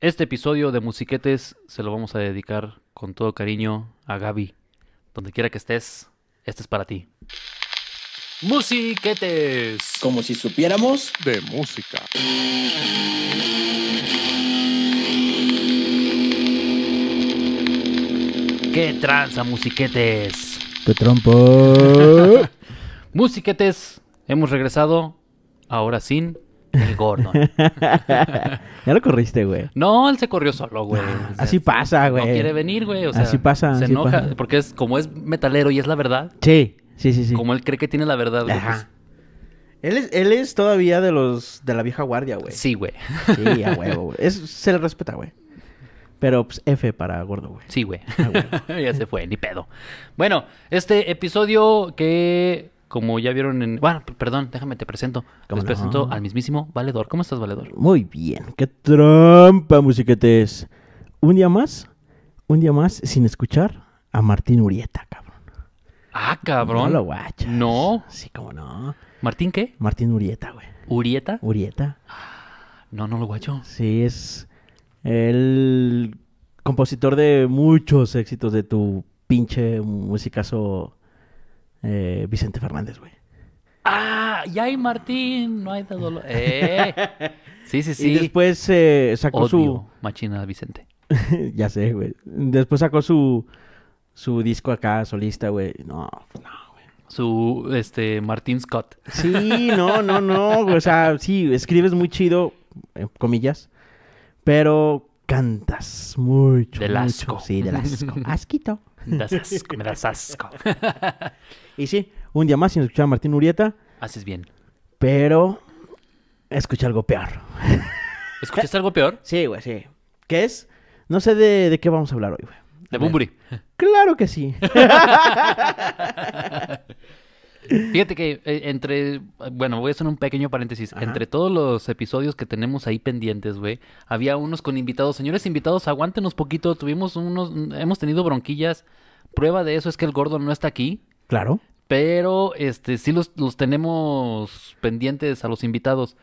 Este episodio de Musiquetes se lo vamos a dedicar con todo cariño a Gaby. Donde quiera que estés, este es para ti. Musiquetes. Como si supiéramos de música. ¡Qué tranza, musiquetes! ¡Te trompo! musiquetes, hemos regresado ahora sin el gordo. ya lo corriste, güey. No, él se corrió solo, güey. Ah, así pasa, güey. No quiere venir, güey. así pasa. Se enoja porque es como es metalero y es la verdad. Sí, sí, sí, sí. Como él cree que tiene la verdad, Ajá. Pues. Él es, él es todavía de los de la vieja guardia, güey. Sí, güey. Sí, a huevo, güey. se le respeta, güey. Pero pues F para gordo, güey. Sí, güey. Ah, ya se fue, ni pedo. Bueno, este episodio que como ya vieron en... Bueno, perdón, déjame te presento. Les presento al mismísimo Valedor. ¿Cómo estás, Valedor? Muy bien. ¡Qué trampa, musiquetes! Un día más, un día más sin escuchar a Martín Urieta, cabrón. Ah, cabrón. No lo guachas. No. Sí, cómo no. ¿Martín qué? Martín Urieta, güey. ¿Urieta? Urieta. Ah, no, no lo guacho. Sí, es el compositor de muchos éxitos de tu pinche musicazo eh, Vicente Fernández, güey. Ah, ya hay Martín, no hay de dolor. Eh. Sí, sí, sí. Y después eh, sacó su... Machina Vicente. ya sé, güey. Después sacó su, su disco acá, solista, güey. No, pues no güey su este Martín Scott. Sí, no, no, no, o sea, sí, escribes muy chido, comillas, pero cantas mucho. Del asco. sí, del asco. Asquito. Das me das y sí, un día más sin escuchar a Martín Urieta. Haces bien. Pero escuché algo peor. ¿Escuchaste algo peor? Sí, güey, sí. ¿Qué es? No sé de, de qué vamos a hablar hoy, güey. ¿De Bumburi? Claro que sí. Fíjate que eh, entre, bueno, voy a hacer un pequeño paréntesis. Entre todos los episodios que tenemos ahí pendientes, güey, había unos con invitados. Señores invitados, aguántenos poquito. Tuvimos unos, hemos tenido bronquillas. Prueba de eso es que el gordo no está aquí. Claro. Pero, este, sí los, los tenemos pendientes a los invitados.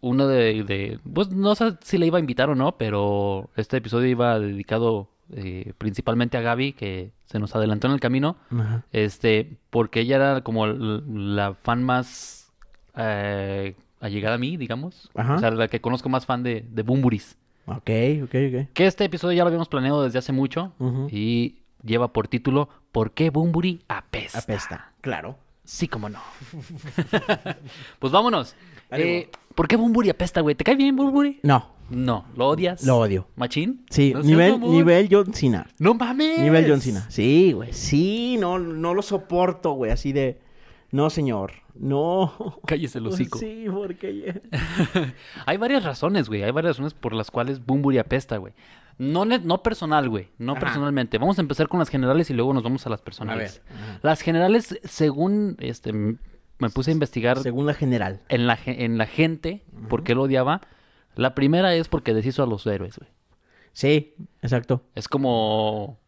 Uno de, de, pues no sé si le iba a invitar o no, pero este episodio iba dedicado eh, principalmente a Gaby, que se nos adelantó en el camino, este, porque ella era como la fan más eh, allegada a mí, digamos. O sea, la que conozco más fan de, de Ok, Que este episodio ya lo habíamos planeado desde hace mucho y lleva por título ¿Por qué Bumburi apesta? Apesta, claro. Sí, como no. pues vámonos. Eh, ¿Por qué Bumburi apesta, güey? ¿Te cae bien Bumburi? No. No, ¿lo odias? Lo odio. ¿Machín? Sí, nivel, nivel John Cena. ¡No mames! Nivel John Cena. Sí, güey. Sí, no, no lo soporto, güey. Así de. No, señor. No. Cállese el hocico. Sí, porque. Hay varias razones, güey. Hay varias razones por las cuales Bumburi apesta, güey. No, no personal, güey. No personalmente. Vamos a empezar con las generales y luego nos vamos a las personales. Las generales, según este, me puse a investigar. Según la general. En la, en la gente, por qué lo odiaba la primera es porque deshizo a los héroes, güey. Sí, exacto. Es como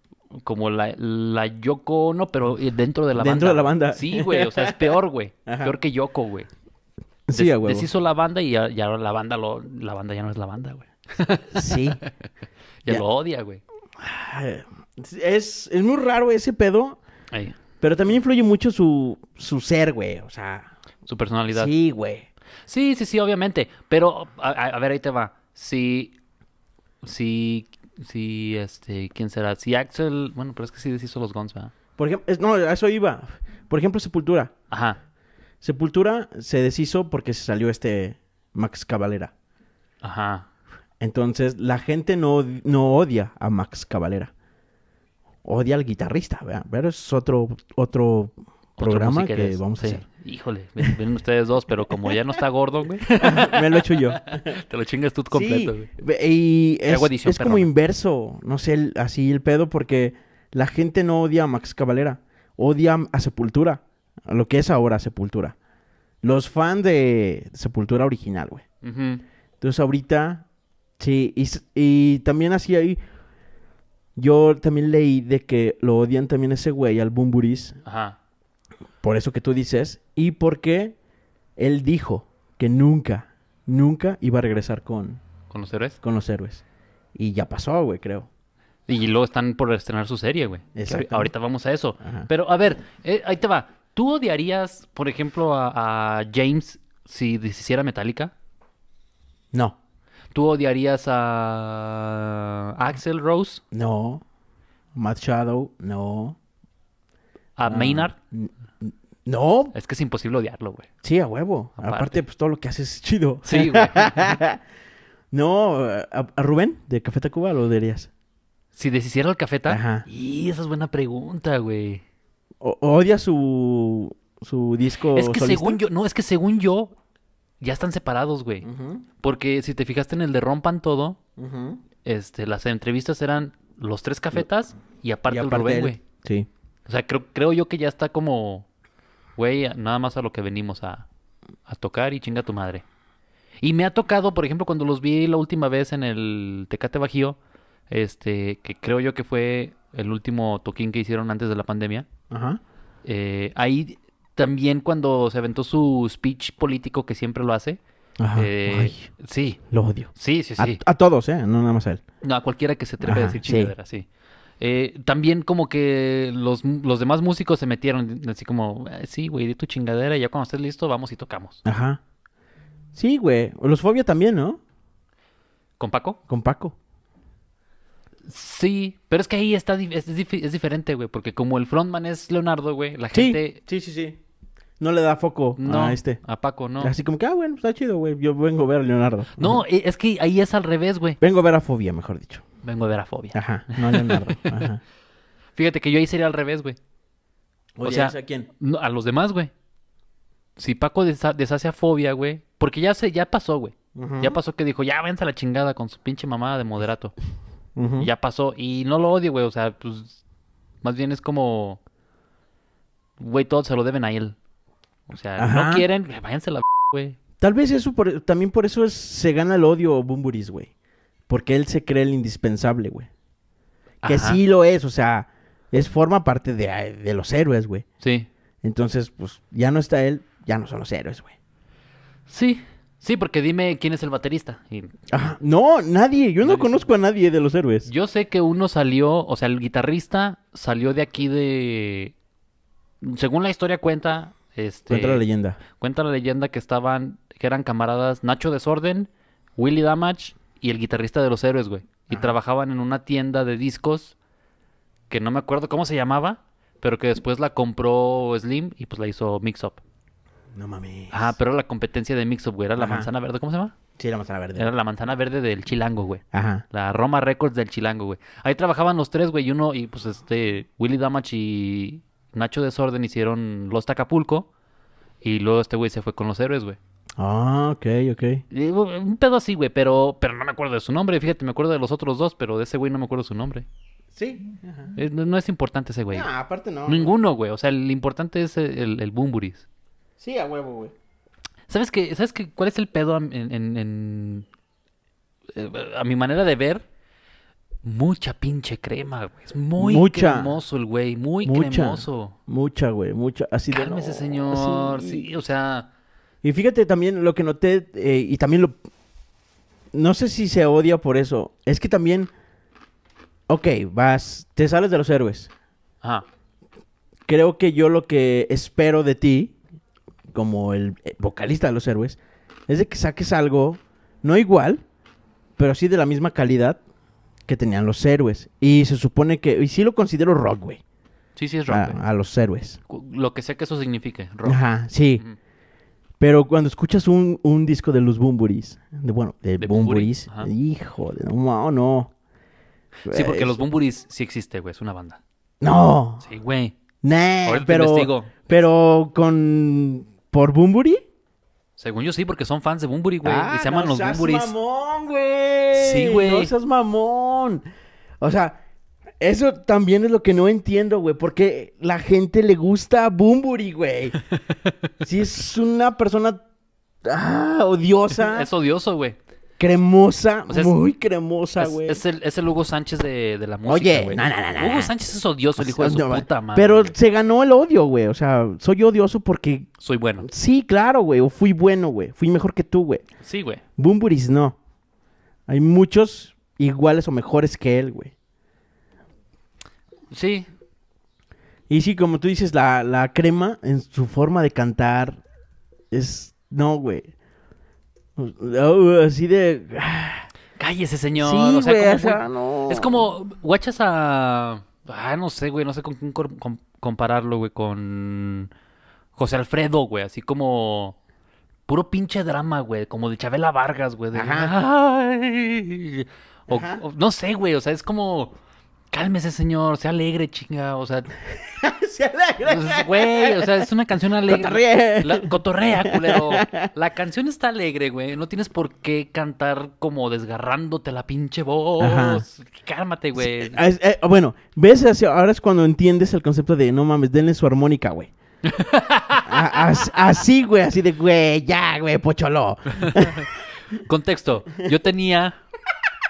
como la, Yoko no, pero eh, dentro de la banda. Dentro de la banda. Sí, güey, o sea, es peor, güey. Peor que Yoko, güey. sí, güey. Deshizo la banda y ya, la banda la banda ya no es la banda, güey. Sí. ya, lo odia, güey. Es, muy raro ese pedo. Pero también influye mucho su, su ser, güey. O sea. Su personalidad. Sí, güey. Sí, sí, sí, obviamente. Pero, a, ver, ahí te va. Sí, sí, sí, este, ¿quién será? Si Axel, bueno, pero es que sí deshizo los Guns, ¿verdad? Por ejemplo, no, eso iba. Por ejemplo, Sepultura. Ajá. Sepultura se deshizo porque se salió este Max Cavalera. Ajá. Entonces, la gente no, no odia a Max Cavalera. Odia al guitarrista, ¿verdad? es otro, otro programa que vamos a hacer. Híjole, vienen ustedes dos, pero como ya no está gordo, güey. Me lo echo yo. Te lo chingas tú completo, sí, güey. Y es, como inverso, no sé, así el pedo, porque la gente no odia a Max Cavalera, odia a Sepultura, a lo que es ahora Sepultura. Los fans de Sepultura original, güey. Entonces ahorita, sí, y, también así ahí. Yo también leí de que lo odian también ese güey, al Bumburis. Ajá. Por eso que tú dices y porque él dijo que nunca, nunca iba a regresar con... ¿Con los héroes? Con los héroes. Y ya pasó, güey, creo. Y luego están por estrenar su serie, güey. Ahorita vamos a eso. Pero a ver, eh, ahí te va. ¿Tú odiarías, por ejemplo, a, James si hiciera Metallica? No. ¿Tú odiarías a Axel Rose? No. Matt Shadow, no. ¿A ah, Maynard? No. Es que es imposible odiarlo, güey. Sí, a huevo. Aparte. pues todo lo que haces es chido. Sí, güey. no, a, Rubén de Café Tacuba lo odiarías. Si deshiciera el cafeta. Ajá. Y esa es buena pregunta, güey. ¿Odia su, su disco? Es que según yo, no, es que según yo, ya están separados, güey. Porque si te fijaste en el de Rompan Todo, este, las entrevistas eran los tres cafetas y aparte, el Rubén, güey. Sí. O sea, creo, creo yo que ya está como güey, nada más a lo que venimos a, a tocar y chinga tu madre. Y me ha tocado, por ejemplo, cuando los vi la última vez en el Tecate Bajío, este, que creo yo que fue el último toquín que hicieron antes de la pandemia. Ajá. Eh, ahí también cuando se aventó su speech político que siempre lo hace. Ajá. Eh, sí. Lo odio. Sí, sí, sí. A, todos, ¿eh? No nada más a él. No, a cualquiera que se atreve a decir chingadera, sí eh, también como que los, los, demás músicos se metieron así como, eh, sí, güey, di tu chingadera y ya cuando estés listo vamos y tocamos. Ajá. Sí, güey. Los Fobia también, ¿no? ¿Con Paco? Con Paco. Sí, pero es que ahí está es, diferente, güey, porque como el frontman es Leonardo, güey, la gente... Sí, sí, sí. No le da foco no, a este. A Paco, no. Así como que, ah, bueno, pues, está chido, güey. Yo vengo a ver a Leonardo. No, eh, es que ahí es al revés, güey. Vengo a ver a Fobia, mejor dicho. Vengo de fobia. Ajá, no Ajá. Fíjate que yo ahí sería al revés, güey. O sea, ¿a quién? a los demás, güey. Si Paco deshace a fobia, güey. Porque ya se, ya pasó, güey. Ya pasó que dijo, ya vence a la chingada con su pinche mamada de moderato. Ya pasó. Y no lo odio, güey. O sea, pues. Más bien es como. Güey, todos se lo deben a él. O sea, no quieren, váyanse a la güey. Tal vez eso también por eso es, se gana el odio Bumburis, güey. Porque él se cree el indispensable, güey. Que sí lo es, o sea, es forma parte de, los héroes, güey. Sí. Entonces, pues ya no está él, ya no son los héroes, güey. Sí, sí, porque dime quién es el baterista. no, nadie, yo no, conozco a nadie de los héroes. Yo sé que uno salió, o sea, el guitarrista salió de aquí de... Según la historia cuenta... Este, cuenta la leyenda. Cuenta la leyenda que estaban, que eran camaradas Nacho Desorden, Willy Damage y el guitarrista de los héroes, güey. Y trabajaban en una tienda de discos que no me acuerdo cómo se llamaba, pero que después la compró Slim y pues la hizo Mix Up. No mames. Ah, pero la competencia de Mix Up, güey, era la manzana verde, ¿cómo se llama? Sí, la manzana verde. Era la manzana verde del Chilango, güey. Ajá. La Roma Records del Chilango, güey. Ahí trabajaban los tres, güey, y uno, y pues este, Willy Damage y Nacho Desorden hicieron Los Tacapulco. Y luego este güey se fue con los héroes, güey. Ah, ok, ok. Eh, un pedo así, güey, pero, pero no me acuerdo de su nombre. Fíjate, me acuerdo de los otros dos, pero de ese güey no me acuerdo su nombre. Sí. Eh, no, es importante ese güey. No, ah, aparte no. Ninguno, güey. O sea, el importante es el, el Boomburis. Sí, a huevo, güey. ¿Sabes qué? ¿Sabes qué? ¿Cuál es el pedo en, eh, A mi manera de ver, mucha pinche crema, güey. Es muy cremoso el güey, muy cremoso. Mucha, güey, mucha. Así de señor. Sí, o sea, y fíjate también lo que noté, eh, y también lo... No sé si se odia por eso. Es que también... Ok, vas, te sales de los héroes. Ajá. Creo que yo lo que espero de ti, como el eh, vocalista de los héroes, es de que saques algo, no igual, pero sí de la misma calidad que tenían los héroes. Y se supone que, y sí lo considero rock, güey. Sí, sí es rock. A, los héroes. Lo que sea que eso signifique, rock. Ajá, sí. Pero cuando escuchas un, un disco de los Bumburis, de, bueno, de, de Bumburis, hijo, de, no, no. Sí, porque los este Bumburis sí existe, güey, es una banda. No. Sí, güey. Nah, pero, pero con... ¿Por Bumburi? Según yo sí, porque son fans de Bumburi, güey. y ah, se llaman no los seas mamón, güey! Sí, güey. No seas mamón. O sea, eso también es lo que no entiendo, güey, porque la gente le gusta a Bumburi, güey. Si es una persona ah, odiosa. es odioso, güey. Cremosa, muy cremosa, güey. Es, el, Hugo Sánchez de, la música. Oye, no, no, no, Hugo Sánchez es odioso, el hijo de su puta madre. Pero se ganó el odio, güey. O sea, soy odioso porque. Soy bueno. Sí, claro, güey. O fui bueno, güey. Fui mejor que tú, güey. Sí, güey. Bumburis no. Hay muchos iguales o mejores que él, güey. Sí. Y sí, como tú dices, la, crema en su forma de cantar es... No, güey. así de... Ah. Cállese, señor. Sí, o sea, güey, como, Es como... Guachas a... Ah, no sé, güey. No sé con quién compararlo, güey. Con José Alfredo, güey. Así como... Puro pinche drama, güey. Como de Chabela Vargas, güey. Ajá. no sé, güey. O sea, es como cálmese, señor, sea alegre, chinga, o sea. sea alegre. Pues, güey, o sea, es una canción alegre. Cotorrea. La, cotorrea, culero. La canción está alegre, güey. No tienes por qué cantar como desgarrándote la pinche voz. Cálmate, güey. Ah, eh, bueno, ves, ahora es cuando entiendes el concepto de no mames, denle su armónica, güey. así, güey, así de, güey, ya, güey, pocholo. Contexto, yo tenía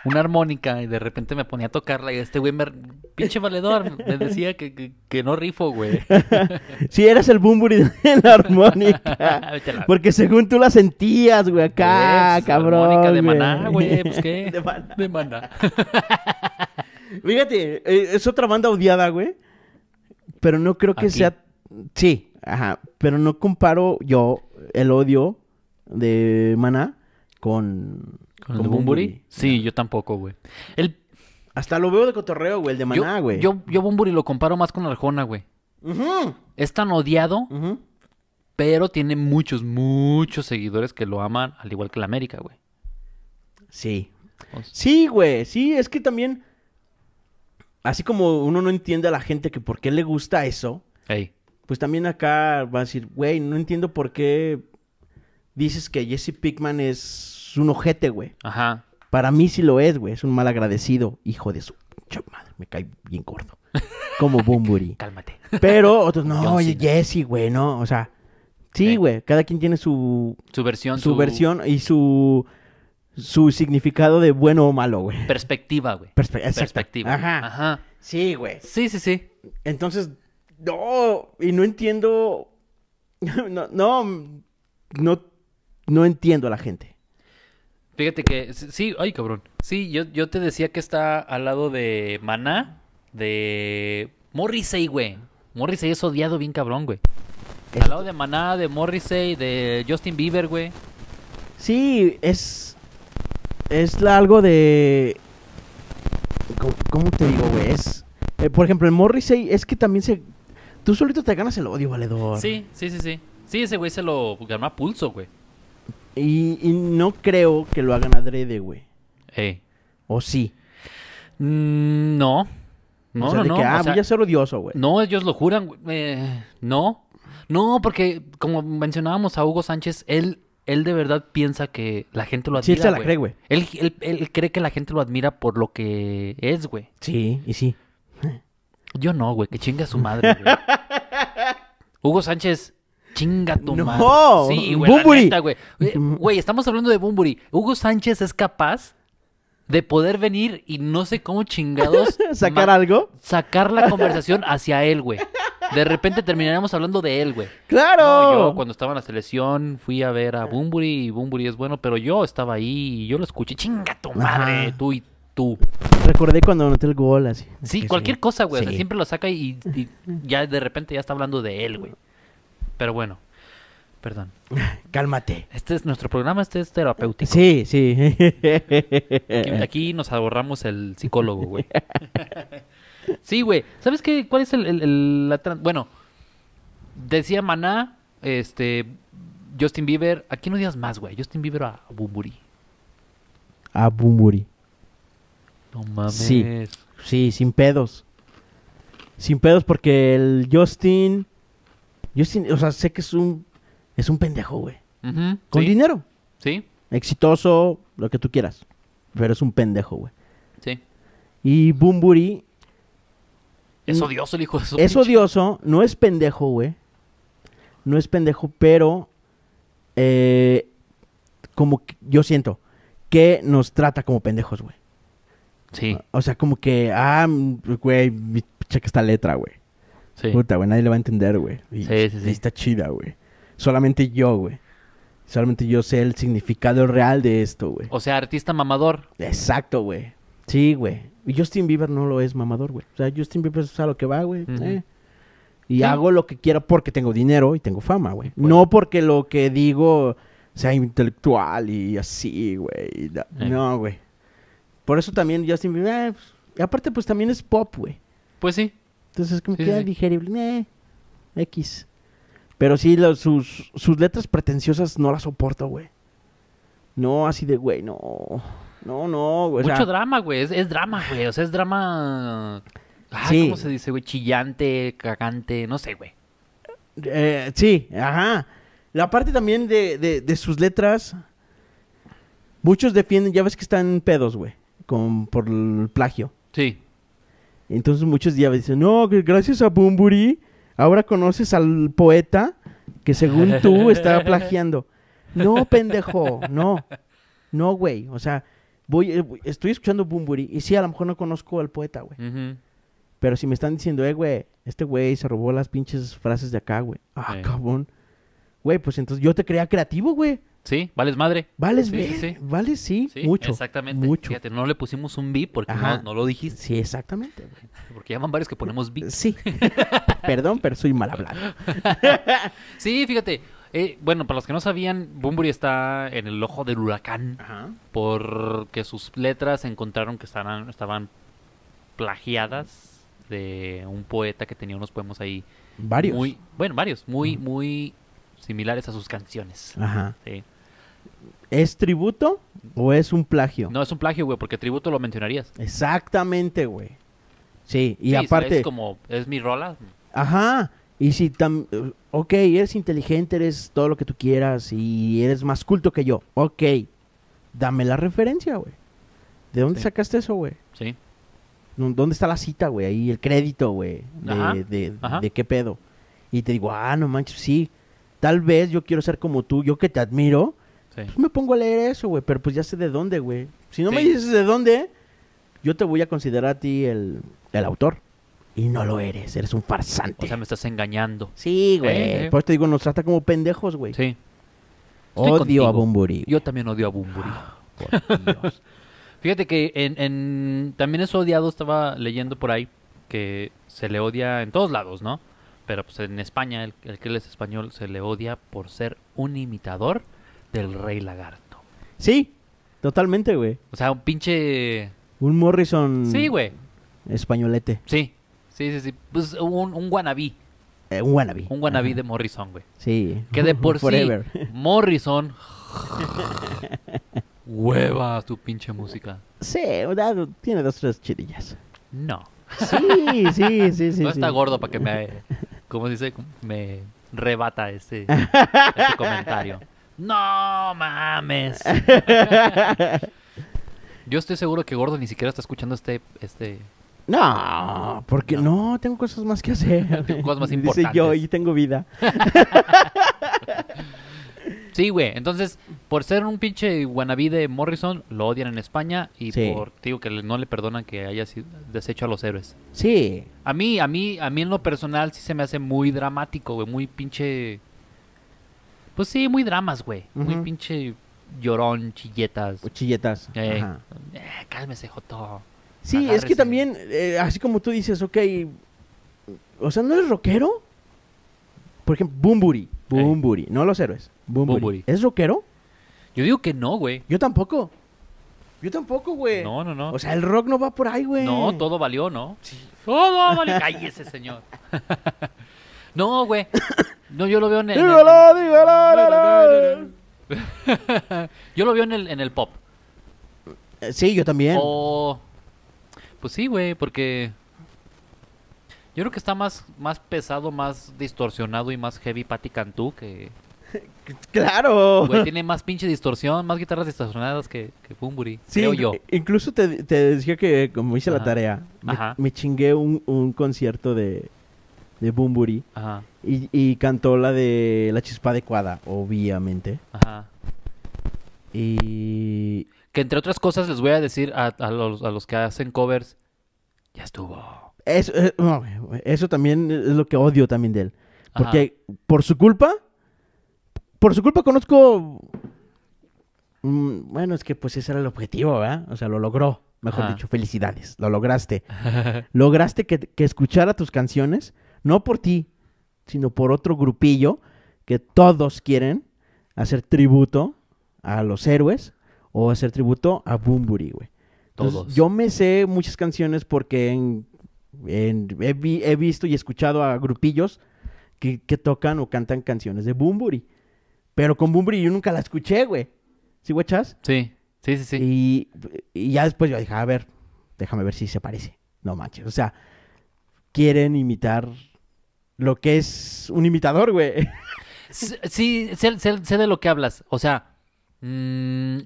una armónica y de repente me ponía a tocarla y este güey me... Pinche valedor, me decía que, que, no rifo, güey. Si sí, eras el bumburi de la armónica. porque según tú la sentías, güey, acá, pues, cabrón. Armónica de maná, güey, pues qué. De maná. Fíjate, eh, es otra banda odiada, güey. Pero no creo que sea... Sí, ajá. Pero no comparo yo el odio de maná con ¿Con, el Bumburi? Sí, yo tampoco, güey. El... Hasta lo veo de cotorreo, güey, el de Maná, güey. Yo, yo, Bumburi lo comparo más con Arjona, güey. Es tan odiado, pero tiene muchos, muchos seguidores que lo aman, al igual que la América, güey. Sí. Sí, güey, sí, es que también... Así como uno no entiende a la gente que por qué le gusta eso, pues también acá va a decir, güey, no entiendo por qué dices que Jesse Pickman es es un ojete, güey. Ajá. Para mí sí lo es, güey. Es un mal agradecido, hijo de su madre. Me cae bien gordo. Como Bumburi. Cálmate. Pero otros, no, oye, Jesse, güey, no. O sea, sí, eh. güey. Cada quien tiene su. Su versión. Su, versión y su. Su significado de bueno o malo, güey. Perspectiva, güey. Perspectiva. Ajá. Ajá. Sí, güey. Sí, sí, sí. Entonces, no. Y no entiendo. no. No, no entiendo a la gente. Fíjate que sí, ay cabrón. Sí, yo, yo te decía que está al lado de Maná, de Morrissey, güey. Morrissey es odiado bien cabrón, güey. Al lado de Maná, de Morrissey, de Justin Bieber, güey. Sí, es es algo de ¿Cómo, te digo, güey? Eh, por ejemplo, el Morrissey es que también se tú solito te ganas el odio, valedor. Sí, sí, sí, sí. Sí, ese güey se lo ganó a pulso, güey. Y, no creo que lo hagan adrede, güey. Eh. ¿O sí? No. Mm, no. No, o sea, de no. Que, ah, voy a ser odioso, güey. No, ellos lo juran. Eh, no. No, porque como mencionábamos a Hugo Sánchez, él, él de verdad piensa que la gente lo admira. Sí, él cree, él cree que la gente lo admira por lo que es, güey. Sí, y sí. Yo no, güey, que chinga su madre, güey. Hugo Sánchez Chinga tu madre. Sí, güey, Bumburi. Eh, güey. estamos hablando de Bumburi. Hugo Sánchez es capaz de poder venir y no sé cómo chingados. ¿Sacar algo? Sacar la conversación hacia él, güey. De repente terminaremos hablando de él, güey. ¡Claro! yo cuando estaba en la selección fui a ver a Bumburi y Bumburi es bueno, pero yo estaba ahí y yo lo escuché. ¡Chinga tu madre! Tú y tú. Recordé cuando anoté el gol así. Sí, cualquier cosa, güey. siempre lo saca y, y ya de repente ya está hablando de él, güey. Pero bueno, perdón. Cálmate. Este es nuestro programa, este es terapéutico. Sí, sí. Aquí, nos ahorramos el psicólogo, güey. sí, güey. ¿Sabes qué? ¿Cuál es el, bueno? Decía Maná, este, Justin Bieber. Aquí no digas más, güey. Justin Bieber a Bumburi. A Bumburi. No mames. sí, sin pedos. Sin pedos porque el Justin yo, o sea, sé que es un, es un pendejo, güey. Con dinero. Sí. Exitoso, lo que tú quieras. Pero es un pendejo, güey. Sí. Y Bumburi. Es odioso el hijo de su Es odioso, no es pendejo, güey. No es pendejo, pero. Eh, como que, yo siento que nos trata como pendejos, güey. Sí. O sea, como que, ah, güey, checa esta letra, güey. Puta, güey, nadie le va a entender, güey. sí, sí, está chida, güey. Solamente yo, güey. Solamente yo sé el significado real de esto, güey. O sea, artista mamador. Exacto, güey. Sí, güey. Y Justin Bieber no lo es mamador, güey. O sea, Justin Bieber es a lo que va, güey. Eh. Y hago lo que quiero porque tengo dinero y tengo fama, güey. No porque lo que digo sea intelectual y así, güey. Eh. No, güey. Por eso también Justin Bieber... Eh, pues, y aparte, pues también es pop, güey. Pues sí. Entonces es como me queda ah, digerible. Eh, X. Pero sí, sus, letras pretenciosas no las soporto, güey. No, así de, güey, no. No, no, güey. Mucho drama, güey. Es, drama, güey. O sea, es drama. ¿Cómo se dice, güey? Chillante, cagante, no sé, güey. Eh, sí, ajá. La parte también de, de, sus letras. Muchos defienden, ya ves que están pedos, güey. por el plagio. Sí. Entonces muchos días dicen, no, gracias a Bumburi, ahora conoces al poeta que según tú estaba plagiando. No, pendejo, no. No, güey. O sea, eh, voy, estoy escuchando Bumburi y sí, a lo mejor no conozco al poeta, güey. Pero si me están diciendo, eh, güey, este güey se robó las pinches frases de acá, güey. Ah, cabrón. Güey, pues entonces yo te creía creativo, güey. Sí, vales madre. Vales sí, sí. vales sí, mucho. Exactamente. Mucho. Fíjate, no le pusimos un B porque no, lo dijiste. Sí, exactamente. Porque ya van varios que ponemos B. Sí. Perdón, pero soy mal hablado. sí, fíjate. Eh, bueno, para los que no sabían, Bunbury está en el ojo del huracán porque sus letras encontraron que estaban, estaban plagiadas de un poeta que tenía unos poemas ahí. Varios. Muy, bueno, varios, muy, muy similares a sus canciones. Ajá. Sí. ¿Es tributo o es un plagio? No, es un plagio, güey, porque tributo lo mencionarías. Exactamente, güey. Sí, y aparte... Es como, es mi rola. Ajá, y si tam... Eh, ok, eres inteligente, eres todo lo que tú quieras y eres más culto que yo. Ok, dame la referencia, güey. ¿De dónde sacaste eso, güey? Sí. ¿Dónde está la cita, güey? Ahí el crédito, güey. De, de qué pedo. Y te digo, ah, no manches, sí. Tal vez yo quiero ser como tú, yo que te admiro pues me pongo a leer eso, güey, pero pues ya sé de dónde, güey. Si no me dices de dónde, yo te voy a considerar a ti el, autor. Y no lo eres, eres un farsante. O sea, me estás engañando. Sí, güey. Por eso te digo, nos trata como pendejos, güey. Sí. odio a Bumburi. Yo también odio a Bumburi. Ah, por Fíjate que en, también es odiado, estaba leyendo por ahí, que se le odia en todos lados, ¿no? Pero pues en España, el, el que él es español, se le odia por ser un imitador del Rey Lagarto. Sí, totalmente, güey. O sea, un pinche... Un Morrison... Sí, güey. Españolete. Sí, sí, sí, sí. Pues un, un wannabe. Eh, un wannabe. Un wannabe de Morrison, güey. Sí. Que de por sí, Morrison... hueva tu pinche música. Sí, tiene dos, tres chidillas. No. Sí, sí, sí, sí. No está gordo para que me, como dice, me rebata este ese comentario. No mames. Yo estoy seguro que Gordo ni siquiera está escuchando este... este... No, porque no. tengo cosas más que hacer. tengo cosas más importantes. Dice yo y tengo vida. sí, güey. Entonces, por ser un pinche wannabe de Morrison, lo odian en España y por, digo, que no le perdonan que haya sido deshecho a los héroes. Sí. A mí, a mí, a mí en lo personal sí se me hace muy dramático, güey. Muy pinche pues sí, muy dramas, güey. Muy pinche llorón, chilletas. Chilletas. Eh, Eh, cálmese, Joto. Sí, es que también, eh, así como tú dices, ok, o sea, ¿no es rockero? Por ejemplo, Bumburi. Bumburi, no los héroes. Bumburi. ¿Es rockero? Yo digo que no, güey. Yo tampoco. Yo tampoco, güey. No, no, no. O sea, el rock no va por ahí, güey. No, todo valió, ¿no? Sí. Todo valió. ese señor. No, güey. No, yo lo veo en el. Dígalo, dígalo, yo lo veo en el, en el pop. Eh, sí, yo también. O... Pues sí, güey, porque. Yo creo que está más, más pesado, más distorsionado y más heavy Patti Cantú que. Claro. Güey, tiene más pinche distorsión, más guitarras distorsionadas que, que sí, yo. Incluso te, te, decía que, como hice la tarea, me, me, chingué un concierto de, de Bumburi. Ajá. Y, y, cantó la de La Chispa Adecuada, obviamente. Ajá. Y... Que entre otras cosas les voy a decir a, los, a los, que hacen covers, ya estuvo. Eso, eh, eso también es lo que odio también de él. Porque por su culpa, por su culpa conozco... Mm, bueno, es que pues ese era el objetivo, ¿verdad? O sea, lo logró mejor dicho, felicidades, lo lograste. lograste que, que, escuchara tus canciones no por ti, sino por otro grupillo que todos quieren hacer tributo a los héroes o hacer tributo a Bumburi, güey. todos. Yo me sé muchas canciones porque en, he, visto y escuchado a grupillos que, tocan o cantan canciones de Bumburi. Pero con Bumburi yo nunca la escuché, güey. ¿Sí, guachas? Sí, sí, sí, sí. Y, y, ya después yo dije, a ver, déjame ver si se parece. No manches. O sea, quieren imitar lo que es un imitador, güey. Sí, sé, de lo que hablas. O sea, mm,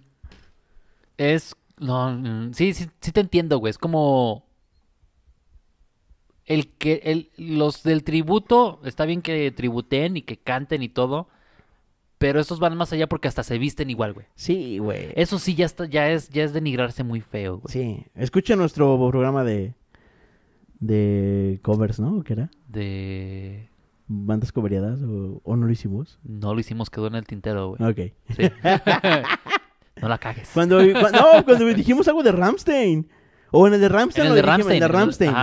es... No, mm, sí, sí, sí te entiendo, güey. Es como... El que... El, los del tributo, está bien que tributen y que canten y todo. Pero estos van más allá porque hasta se visten igual, güey. Sí, güey. Eso sí ya está, ya es, ya es denigrarse muy feo, güey. Sí. Escucha nuestro programa de, de covers, ¿no? ¿Qué era? De... ¿Bandas covereadas o, no lo hicimos? No lo hicimos, quedó en el tintero, güey. Ok. no la cagues. Cuando, no, cuando dijimos algo de Ramstein. O en el de Ramstein. En el de Ramstein.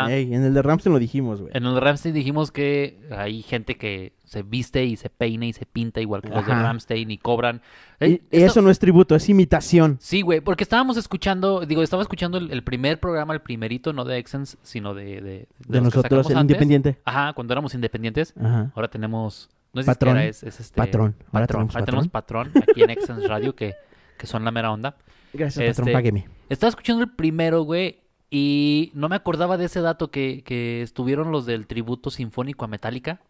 En el de Ramstein, lo dijimos, güey. En el de Ramstein dijimos que hay gente que se viste y se peina y se pinta igual que los de Ramstein y cobran. Eso no es tributo, es imitación. Sí, güey, porque estábamos escuchando, digo, estaba escuchando el, primer programa, el primerito, no de Exens, sino de... De, de, nosotros, el Independiente. Ajá, cuando éramos independientes. Ahora tenemos... No es patrón. es, este... Patrón. Ahora Tenemos patrón, aquí en Exens Radio que, son la mera onda. Gracias, patrón, este, págueme. Estaba escuchando el primero, güey, y no me acordaba de ese dato que, que estuvieron los del tributo sinfónico a Metallica.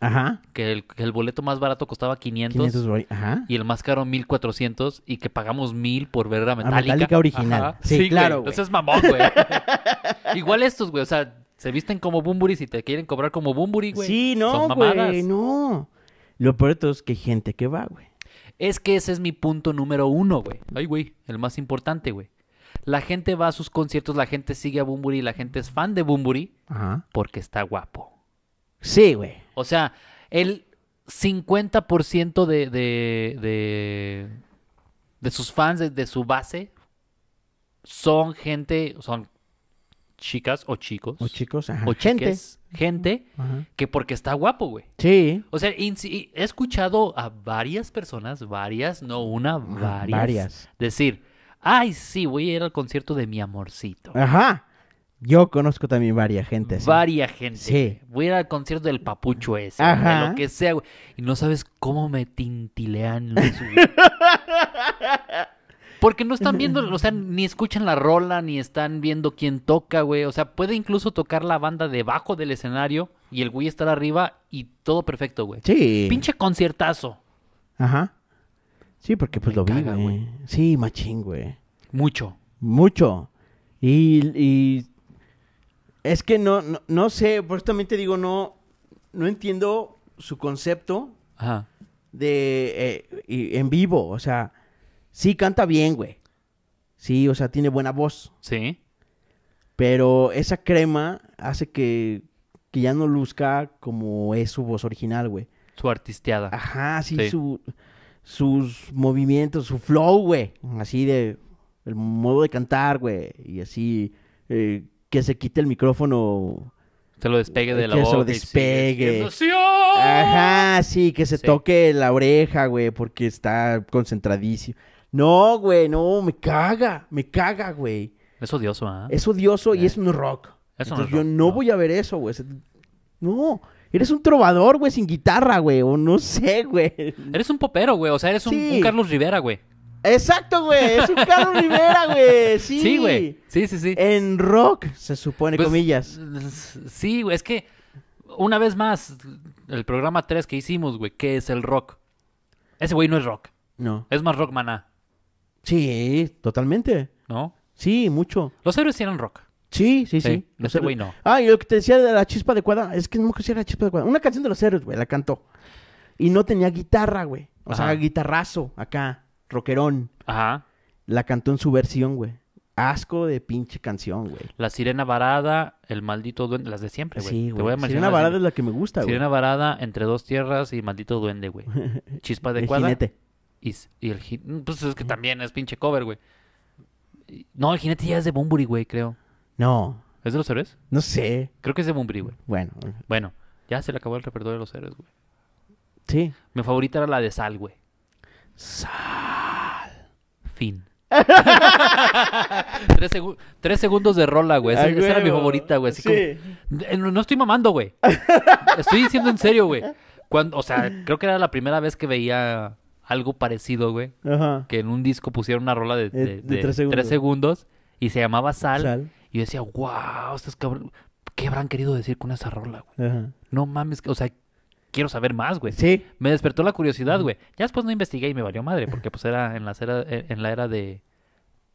Ajá. Que el, boleto más barato costaba 500. 500 ajá. Y el más caro 1400 y que pagamos 1000 por ver a Metallica. A Metallica original. Sí, claro. Eso es mamón, güey. Igual estos, güey. O sea, se visten como Bumburis y te quieren cobrar como Bumburis güey. Sí, no, Son mamadas. No. Lo peor de es que gente que va, güey. Es que ese es mi punto número uno, güey. Ay, güey. El más importante, güey. La gente va a sus conciertos, la gente sigue a Bumburi, la gente es fan de Bumburi porque está guapo. Sí, güey. O sea, el 50% de, de, de, sus fans, de, su base, son gente, son chicas o chicos. O chicos, ajá. O gente. gente que porque está guapo, güey. Sí. O sea, he escuchado a varias personas, varias, no una, varias. Varias. Decir, ay, sí, voy a ir al concierto de mi amorcito. Ajá. Yo conozco también varias gente. ¿sí? Varia gente. Sí. Voy a ir al concierto del papucho ese, Ajá. De lo que sea, güey. Y no sabes cómo me tintilean los... Porque no están viendo, o sea, ni escuchan la rola, ni están viendo quién toca, güey. O sea, puede incluso tocar la banda debajo del escenario y el güey estar arriba y todo perfecto, güey. Sí. Pinche conciertazo. Ajá. Sí, porque pues lo vi, güey. Sí, machín, güey. Mucho. Mucho. Y, es que no, no, no, sé, por eso también te digo, no, no entiendo su concepto Ajá. de eh, en vivo. O sea, sí canta bien, güey. Sí, o sea, tiene buena voz. Sí. Pero esa crema hace que, que ya no luzca como es su voz original, güey. Su artisteada. Ajá, sí. su sus movimientos, su flow, güey. Así de. El modo de cantar, güey. Y así. Eh, que se quite el micrófono. Se lo despegue de la Que se lo despegue. ¡oh!". Ajá, sí, que se toque la oreja, güey, porque está concentradísimo. No, güey, no, me caga, me caga, güey. Es odioso, ¿ah? Es odioso y es un rock. Eso yo no, voy a ver eso, güey. No. Eres un trovador, güey, sin guitarra, güey. O no sé, güey. Eres un popero, güey. O sea, eres un, Carlos Rivera, güey. Exacto, güey. Es un Carlos Rivera, güey. Sí. güey. Sí, sí, sí. En rock, se supone, pues, comillas. Sí, güey. Es que, una vez más, el programa 3 que hicimos, güey, ¿qué es el rock? Ese güey no es rock. No. Es más rock maná. Sí, totalmente. ¿No? Sí, mucho. Los héroes eran rock. Sí, sí, sí. No sé, güey, no. Ah, y lo que te decía de la chispa adecuada, es que no me acuerdo si era la chispa adecuada. Una canción de los héroes, güey, la cantó. Y no tenía guitarra, güey. O sea, guitarrazo acá, Roquerón. Ajá. La cantó en su versión, güey. Asco de pinche canción, güey. La Sirena Varada, El Maldito Duende, las de siempre, güey. Sí, güey. Sirena Varada es la que me gusta, güey. Sirena Varada, Entre Dos Tierras y Maldito Duende, güey. Chispa adecuada. el Y, el jinete. Pues es que también es pinche cover, güey. No, el jinete ya es de Bumburi, güey, creo. No. ¿Es de los héroes? No sé. Creo que es de Mumbrí, güey. Bueno. Bueno, ya se le acabó el repertorio de los héroes, güey. Sí. Mi favorita era la de Sal, güey. Sal. Fin. tres, segundos de rola, güey. Esa, era mi favorita, güey. sí. Eh, no estoy mamando, güey. Estoy diciendo en serio, güey. Cuando, o sea, creo que era la primera vez que veía algo parecido, güey. Ajá. Que en un disco pusieron una rola de, eh, tres, segundos. tres, segundos. y se llamaba Sal. Sal. Y yo decía, wow, estos cabrón, ¿qué habrán querido decir con esa rola, güey? No mames, o sea, quiero saber más, güey. Sí. Me despertó la curiosidad, güey. Ya después no investigué y me valió madre, porque pues era en la era, eh, en la era de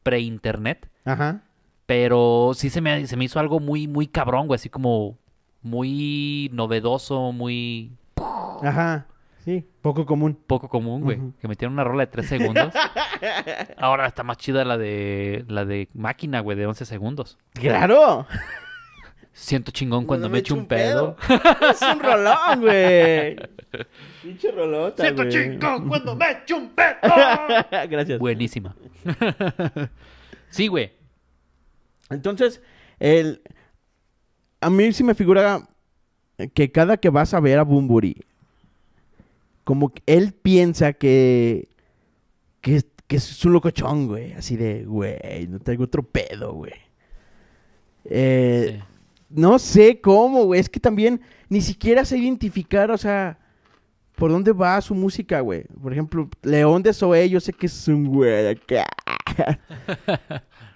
pre-internet. Ajá. Pero sí se me, se me hizo algo muy, muy cabrón, güey, así como muy novedoso, muy... Ajá. Sí, poco común. Poco común, güey. Que metieron una rola de 3 segundos. Ahora está más chida la de la de máquina, güey, de 11 segundos. ¡Claro! Siento chingón cuando, me echo un pedo. es un rolón, güey. Pinche rolota, Siento chingón cuando me echo un pedo. Gracias. Buenísima. sí, güey. Entonces, el... a mí sí me figura que cada que vas a ver a Bumburi como él piensa que, que, es un locochón, güey. Así de, güey, no tengo otro pedo, güey. Eh, no sé cómo, güey. Es que también ni siquiera sé identificar, o sea, por dónde va su música, güey. Por ejemplo, León de Zoé, yo sé que es un güey acá.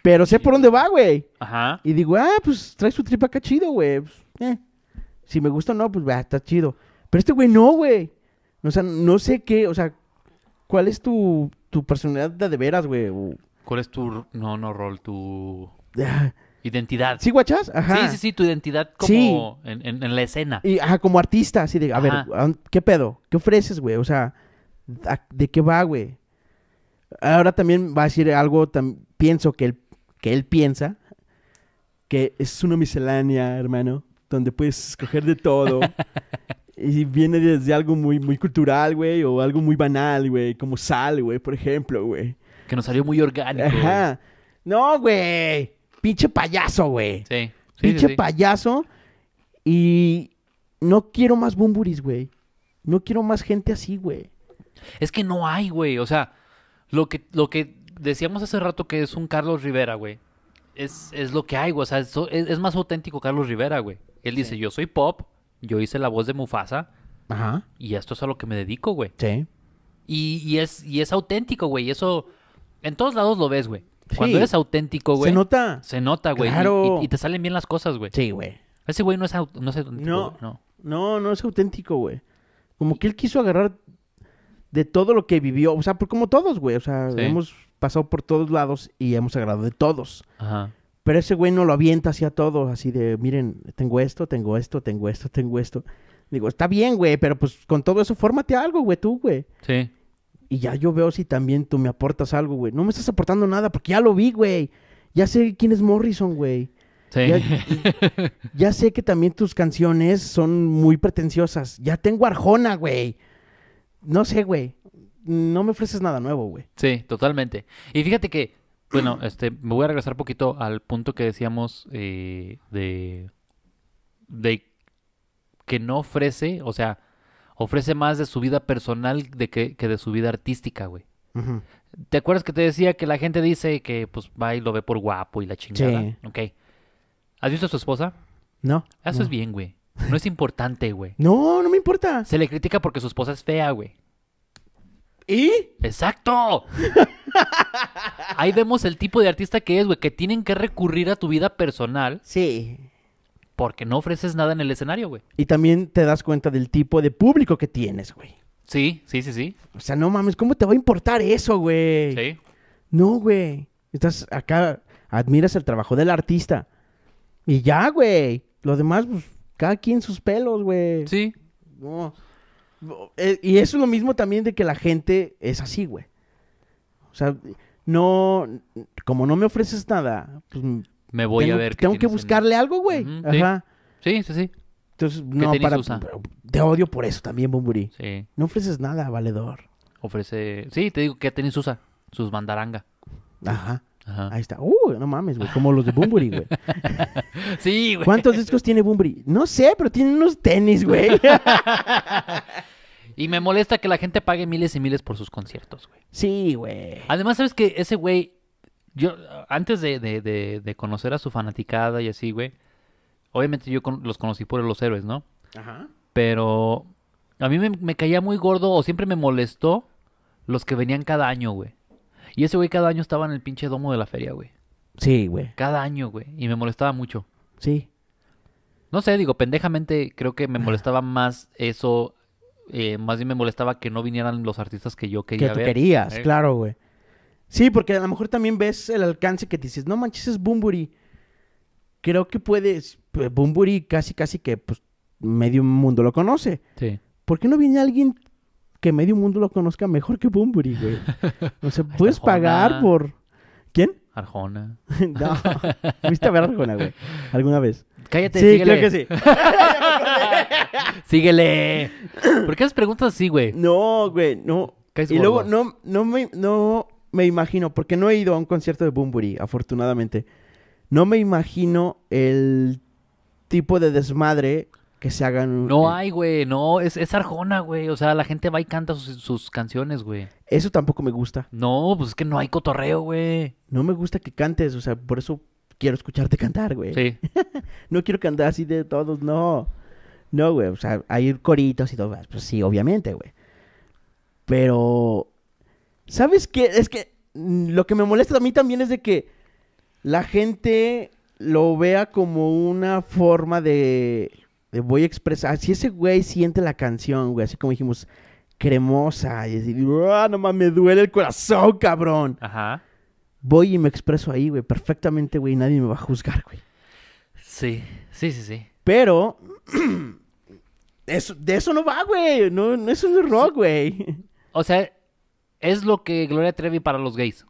Pero sé por dónde va, güey. Ajá. Y digo, ah, pues trae su tripa acá chido, güey. Pues, eh. Si me gusta o no, pues está chido. Pero este güey no, güey. O sea, no sé qué, o sea, ¿cuál es tu, tu personalidad de, veras, güey? ¿Cuál es tu, no, no, rol, tu ah. identidad? ¿Sí, guachas? Ajá. Sí, sí, sí, tu identidad como en, la escena. Y, ajá, como artista, así de, a ver, ¿qué pedo? ¿Qué ofreces, güey? O sea, ¿de qué va, güey? Ahora también va a decir algo, pienso que que él piensa, que es una miscelánea, hermano, donde puedes escoger de todo. y viene desde algo muy, muy cultural, güey, o algo muy banal, güey, como sal, güey, por ejemplo, güey. Que nos salió muy orgánico. Ajá. No, güey. Pinche payaso, güey. Sí. Pinche payaso. Y no quiero más bumburis, güey. No quiero más gente así, güey. Es que no hay, güey. O sea, lo que, lo que decíamos hace rato que es un Carlos Rivera, güey. Es, lo que hay, güey. O sea, es más auténtico Carlos Rivera, güey. Él dice, yo soy pop, yo hice la voz de Mufasa. Ajá. Y esto es a lo que me dedico, güey. Sí. Y, es, y es auténtico, güey. Y eso en todos lados lo ves, güey. Cuando eres auténtico, güey. Se nota. Se nota, güey. Y, te salen bien las cosas, güey. Sí, güey. Ese güey no es, no auténtico. No, no. no, es auténtico, güey. Como que él quiso agarrar de todo lo que vivió. O sea, como todos, güey. O sea, hemos pasado por todos lados y hemos agarrado de todos. Ajá. Pero ese güey no lo avienta hacia todo, así de, miren, tengo esto, tengo esto, tengo esto, tengo esto. Digo, está bien, güey, pero pues con todo eso, fórmate algo, güey, tú, güey. Sí. Y ya yo veo si también tú me aportas algo, güey. No me estás aportando nada porque ya lo vi, güey. Ya sé quién es Morrison, güey. Sí. Ya, ya, sé que también tus canciones son muy pretenciosas. Ya tengo Arjona, güey. No sé, güey. No me ofreces nada nuevo, güey. Sí, totalmente. Y fíjate que bueno, este, me voy a regresar un poquito al punto que decíamos eh, de, de que no ofrece, o sea, ofrece más de su vida personal de que, de su vida artística, güey. ¿Te acuerdas que te decía que la gente dice que pues va y lo ve por guapo y la chingada? Ok. ¿Has visto a su esposa? No. Eso es bien, güey. No es importante, güey. No, no me importa. Se le critica porque su esposa es fea, güey. ¿Y? Exacto. Ahí vemos el tipo de artista que es, güey, que tienen que recurrir a tu vida personal. Sí. Porque no ofreces nada en el escenario, güey. Y también te das cuenta del tipo de público que tienes, güey. Sí, sí, sí, sí. O sea, no mames, ¿cómo te va a importar eso, güey? Sí. No, güey. Estás acá, admiras el trabajo del artista. Y ya, güey. Lo demás, pues, cada quien sus pelos, güey. Sí. No. Eh, y es lo mismo también de que la gente es así, güey. O sea, no, como no me ofreces nada, pues... Me voy a ver. Tengo que buscarle algo, güey. Ajá. Sí, sí, sí. Entonces, no, para... Usa? Te odio por eso también, Bumburi. Sí. No ofreces nada, valedor. Ofrece... Sí, te digo, ¿qué tenis usa? Sus bandaranga. Ajá. Ajá. Ahí está. Uh, no mames, güey. Como los de Bumburi, güey. sí, güey. ¿Cuántos discos tiene Bumburi? No sé, pero tiene unos tenis, güey. Y me molesta que la gente pague miles y miles por sus conciertos, güey. Sí, güey. Además, ¿sabes que Ese güey, yo, antes de, conocer a su fanaticada y así, güey, obviamente yo los conocí por los héroes, ¿no? Ajá. Pero a mí me caía muy gordo o siempre me molestó los que venían cada año, güey. Y ese güey cada año estaba en el pinche domo de la feria, güey. Sí, güey. Cada año, güey. Y me molestaba mucho. Sí. No sé, digo, pendejamente creo que me molestaba más eso eh, más bien me molestaba que no vinieran los artistas que yo quería. Que tú querías, eh. claro, güey. Sí, porque a lo mejor también ves el alcance que dices, no manches, es Bumburi. Creo que puedes, pues, Bumburi casi, casi que pues, medio mundo lo conoce. Sí. ¿Por qué no viene alguien que medio mundo lo conozca mejor que Bumburi, güey? O sea, puedes pagar por... ¿Quién? Arjona. no, fuiste a ver Arjona, güey, alguna vez. Cállate, Sí, creo que sí. Síguele. ¿Por qué haces preguntas así, güey? No, güey, no. y luego no, no, me, no me imagino, porque no he ido a un concierto de Bumburi, afortunadamente. No me imagino el tipo de desmadre que se hagan. No hay, güey, no, es, es Arjona, güey. O sea, la gente va y canta sus, sus canciones, güey. Eso tampoco me gusta. No, pues es que no hay cotorreo, güey. No me gusta que cantes, o sea, por eso quiero escucharte cantar, güey. Sí. no quiero cantar así de todos, no. No, güey, o sea, hay coritos y todo, pues, pues sí, obviamente, güey. Pero, ¿sabes qué? Es que mm, lo que me molesta a mí también es de que la gente lo vea como una forma de, voy a expresar. Si ese güey siente la canción, güey, así como dijimos, cremosa, y decir, ¡ah, no mames, me duele el corazón, cabrón! Ajá. Voy y me expreso ahí, güey, perfectamente, güey, nadie me va a juzgar, güey. Sí, sí, sí, sí. Pero de eso no va, güey. No, eso es rock, güey. O sea, es lo que Gloria Trevi para los gays.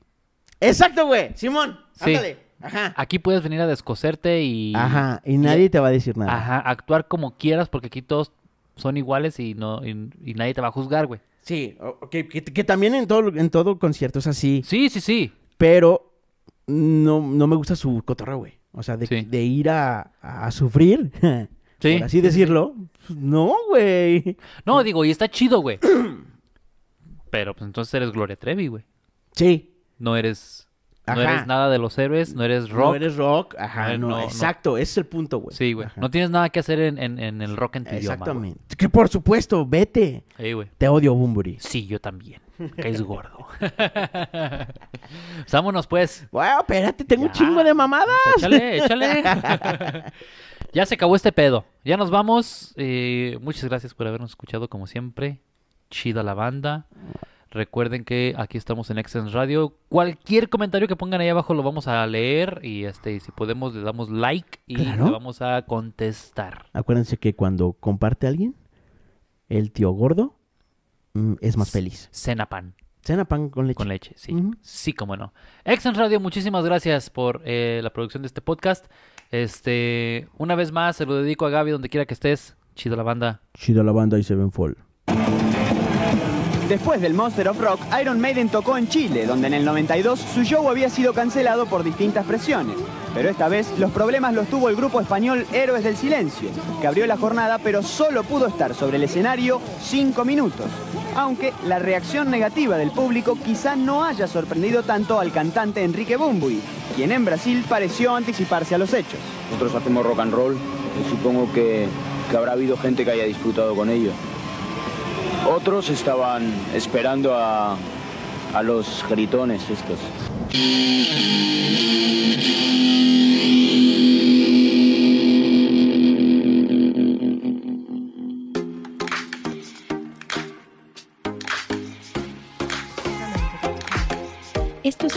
Exacto, güey. Simón, sí. Ajá. Aquí puedes venir a descocerte y. Ajá, y nadie te va a decir nada. Ajá, actuar como quieras porque aquí todos son iguales y, no, nadie te va a juzgar, güey. Sí, que, también en todo, en todo concierto es así. Sí, sí, sí. Pero no, no me gusta su cotorreo, güey. O sea, de, ir a, sufrir, sí. por así decirlo, no, güey. No, digo, y está chido, güey. Pero pues entonces eres Gloria Trevi, güey. Sí. No eres. No eres nada de los héroes, no eres rock. No eres rock, ajá, eh, no, exacto, ese es el punto, güey. Sí, güey, no tienes nada que hacer en, el rock en tu Exactamente. que por supuesto, vete. Te odio, Bumburi. Sí, yo también, es gordo. ¡Sámonos, pues. Bueno, espérate, tengo un chingo de mamadas. échale, échale. Ya se acabó este pedo. Ya nos vamos. Eh, muchas gracias por habernos escuchado como siempre. Chida la banda. Recuerden que aquí estamos en Excellence Radio. Cualquier comentario que pongan ahí abajo lo vamos a leer y este si podemos le damos like y lo vamos a contestar. Acuérdense que cuando comparte alguien, el tío gordo mm, es más feliz. pan. Cena pan con leche. con leche, sí. Sí, como no. Excellence Radio, muchísimas gracias por eh, la producción de este podcast. Este, una vez más, se lo dedico a Gaby donde quiera que estés. Chido la banda. Chido la banda y se ven full Después del Monster of Rock, Iron Maiden tocó en Chile, donde en el 92 su show había sido cancelado por distintas presiones. Pero esta vez los problemas los tuvo el grupo español Héroes del Silencio, que abrió la jornada pero solo pudo estar sobre el escenario Cinco minutos. Aunque la reacción negativa del público quizá no haya sorprendido tanto al cantante Enrique Bumbuy, quien en Brasil pareció anticiparse a los hechos. Nosotros hacemos rock and roll y supongo que, habrá habido gente que haya disfrutado con ello. Otros estaban esperando a, a los gritones estos.